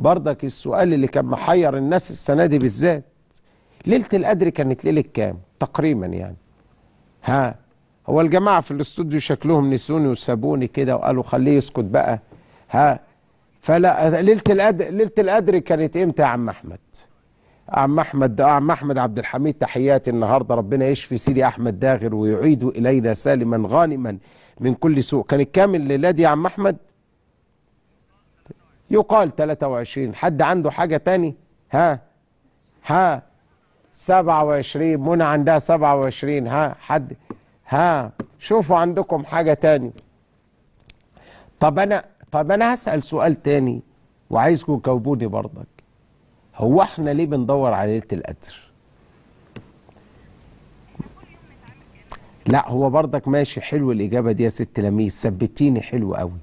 بردك السؤال اللي كان محير الناس السنة دي بالذات ليلة القدر كانت ليلة كام تقريبا يعني ها هو الجماعة في الاستوديو شكلهم نسوني وسابوني كده وقالوا خليه يسكت بقى ها فلا ليلة القدر ليلة القدر كانت امتى يا عم احمد عم احمد ده عم احمد عبد الحميد تحياتي النهارده ربنا يشفي سيدي احمد داغر ويعيده الينا سالما غانما من كل سوء كانت كام الليله دي يا عم احمد يقال 23 حد عنده حاجة تاني ها ها 27 منى عندها 27 ها حد ها شوفوا عندكم حاجة تاني طب أنا طب أنا هسأل سؤال تاني وعايزكم تجاوبوني برضك هو احنا ليه بندور على ليلة القدر؟ لا هو برضك ماشي حلو الإجابة دي يا ست لميس ثبتيني حلو قوي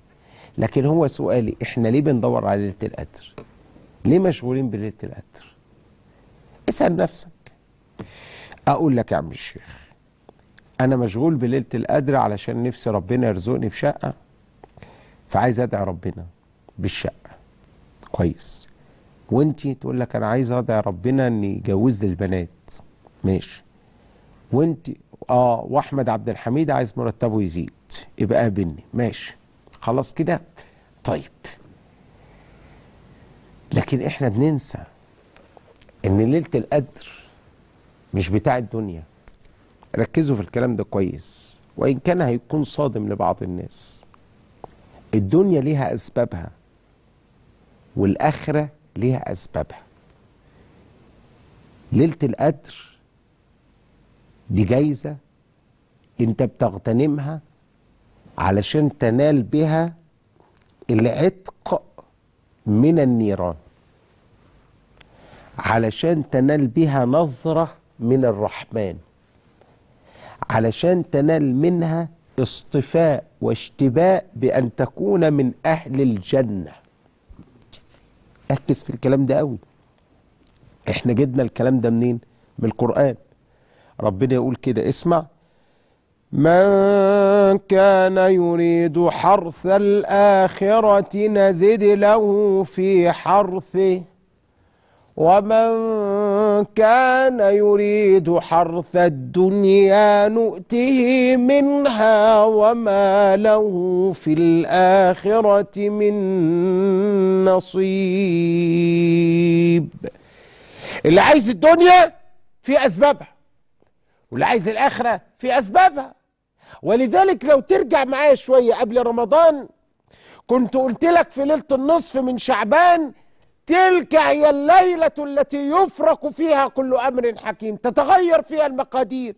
لكن هو سؤالي احنا ليه بندور على ليله القدر؟ ليه مشغولين بليله القدر؟ اسال نفسك. اقول لك يا عم الشيخ انا مشغول بليله القدر علشان نفسي ربنا يرزقني بشقه فعايز ادعي ربنا بالشقه. كويس. وانت تقول لك انا عايز ادعي ربنا ان يجوز لي البنات. ماشي. وانت اه واحمد عبد الحميد عايز مرتبه يزيد يبقى قابلني ماشي خلاص كده طيب لكن احنا بننسى ان ليله القدر مش بتاع الدنيا ركزوا في الكلام ده كويس وان كان هيكون صادم لبعض الناس الدنيا ليها اسبابها والاخره ليها اسبابها ليله القدر دي جايزه انت بتغتنمها علشان تنال بها العتق من النيران علشان تنال بها نظرة من الرحمن علشان تنال منها اصطفاء واشتباء بأن تكون من أهل الجنة أركز في الكلام ده قوي احنا جبنا الكلام ده منين من القرآن ربنا يقول كده اسمع من كان يريد حرث الآخرة نزد له في حرثه ومن كان يريد حرث الدنيا نؤته منها وما له في الآخرة من نصيب اللي عايز الدنيا في أسبابها واللي عايز الاخره في اسبابها ولذلك لو ترجع معايا شويه قبل رمضان كنت قلت لك في ليله النصف من شعبان تلك هي الليله التي يفرق فيها كل امر حكيم تتغير فيها المقادير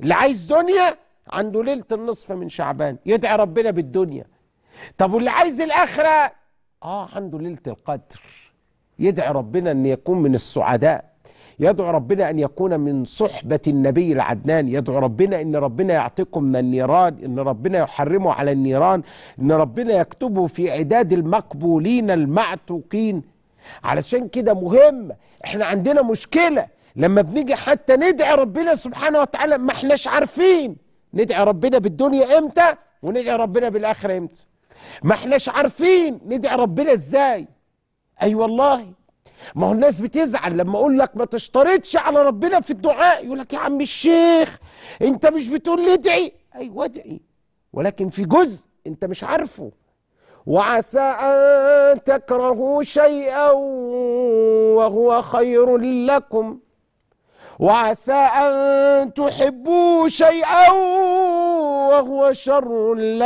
اللي عايز دنيا عنده ليله النصف من شعبان يدعي ربنا بالدنيا طب واللي عايز الاخره اه عنده ليله القدر يدعي ربنا ان يكون من السعداء يدعو ربنا أن يكون من صحبة النبي العدنان يدعو ربنا أن ربنا يعطيكم من النيران أن ربنا يحرمه على النيران أن ربنا يكتبه في عداد المقبولين المعتوقين علشان كده مهم احنا عندنا مشكلة لما بنيجي حتى ندعي ربنا سبحانه وتعالى ما احناش عارفين ندعي ربنا بالدنيا امتى وندعي ربنا بالآخرة امتى ما احناش عارفين ندعي ربنا ازاي اي أيوة والله ما هو الناس بتزعل لما اقول لك ما تشترطش على ربنا في الدعاء يقول لك يا عم الشيخ انت مش بتقول لي ادعي ايوه ادعي ولكن في جزء انت مش عارفه وعسى ان تكرهوا شيئا وهو خير لكم وعسى ان تحبوا شيئا وهو شر لكم